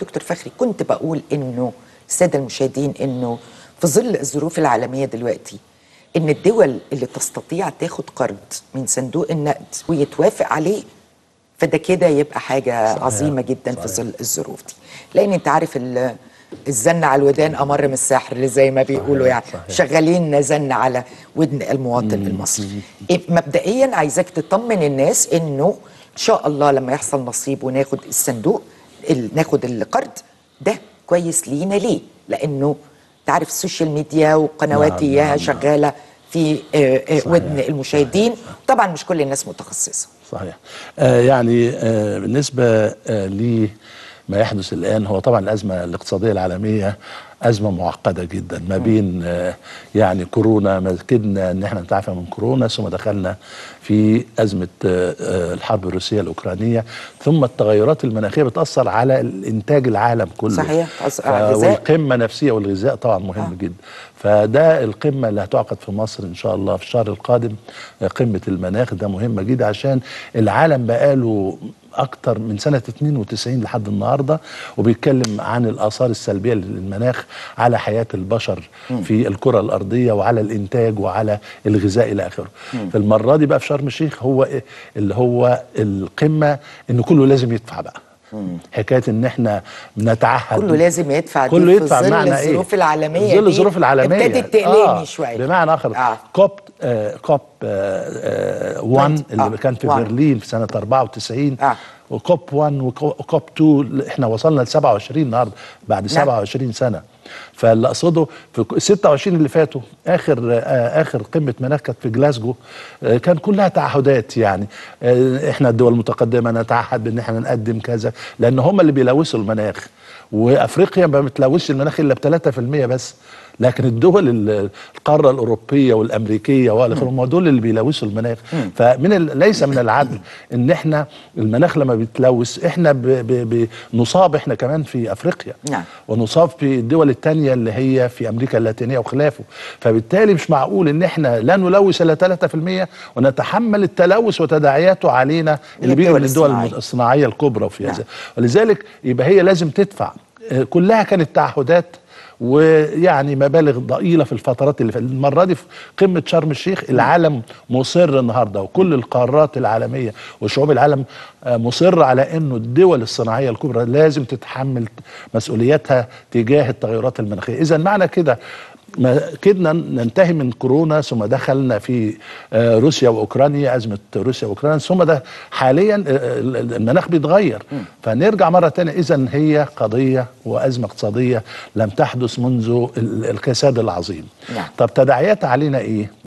دكتور فخري كنت بقول انه الساده المشاهدين انه في ظل الظروف العالميه دلوقتي ان الدول اللي تستطيع تاخد قرض من صندوق النقد ويتوافق عليه فده كده يبقى حاجه صحيح. عظيمه جدا صحيح. في ظل الظروف دي لان انت عارف الزن على الودان امر من السحر اللي زي ما بيقولوا يعني صحيح. شغالين زن على ودن المواطن مم. المصري إيه، مبدئيا عايزاك تطمن الناس انه ان شاء الله لما يحصل نصيب وناخد الصندوق ناخد القرض ده كويس لينا ليه لانه تعرف السوشيال ميديا وقنوات اياها نعم، نعم، شغاله نعم. في آه، آه، ودن المشاهدين طبعا مش كل الناس متخصصه صحيح آه يعني آه بالنسبه آه لما يحدث الان هو طبعا الازمه الاقتصاديه العالميه ازمه معقده جدا ما بين آه، يعني كورونا ما كدنا ان احنا نتعافى من كورونا ثم دخلنا في ازمه آه، آه، الحرب الروسيه الاوكرانيه ثم التغيرات المناخيه بتاثر على الانتاج العالم كله صحيح على الغذاء والقمه نفسيه والغذاء طبعا مهم آه. جدا فده القمه اللي هتعقد في مصر ان شاء الله في الشهر القادم قمه المناخ ده مهمه جدا عشان العالم بقاله اكتر من سنه 92 لحد النهارده وبيتكلم عن الاثار السلبيه للمناخ على حياه البشر في الكره الارضيه وعلى الانتاج وعلى الغذاء الى اخره فالمره دي بقى في شرم الشيخ هو إيه؟ اللي هو القمه ان كله لازم يدفع بقى حكايه ان احنا بنتعهد كله لازم يدفع كله يدفع بمعنى ايه؟ الظروف العالميه ظل الظروف العالميه ابتدت تقلقني آه شويه بمعنى اخر آه. كوب آه كوب 1 آه آه اللي آه كان في وان. برلين في سنه 94 آه. وكوب 1 وكوب 2 احنا وصلنا ل 27 النهارده بعد نعم. 27 سنه فاللي اقصده في 26 اللي فاتوا اخر آه، اخر قمه مناخ كانت في جلاسجو آه، كان كلها تعهدات يعني آه، احنا الدول المتقدمه نتعهد بان احنا نقدم كذا لان هم اللي بيلوثوا المناخ وافريقيا ما بتلوثش المناخ الا ب 3% بس لكن الدول القاره الاوروبيه والامريكيه والى دول اللي بيلوثوا المناخ فمن ليس من العدل ان احنا المناخ لما بيتلوث احنا بنصاب احنا كمان في افريقيا نعم. ونصاب في الدول التانية اللي هي في أمريكا اللاتينية وخلافه فبالتالي مش معقول إن إحنا لا نلوث إلا في المية ونتحمل التلوث وتداعياته علينا اللي بيجي من الدول الصناعية الكبرى وفي نعم. هذا ولذلك يبقى هي لازم تدفع كلها كانت تعهدات ويعني مبالغ ضئيله في الفترات اللي فاتت المره دي في قمه شرم الشيخ العالم مصر النهارده وكل القارات العالميه وشعوب العالم آه، مصره على انه الدول الصناعيه الكبرى لازم تتحمل مسؤوليتها تجاه التغيرات المناخيه اذا معنى كده ما كدنا ننتهي من كورونا ثم دخلنا في آه، روسيا واوكرانيا ازمه روسيا واوكرانيا ثم ده حاليا آه، آه، المناخ بيتغير فنرجع مره ثانيه اذا هي قضيه وازمه اقتصاديه لم تحدث منذ الكساد العظيم نعم. طب تداعياتها علينا ايه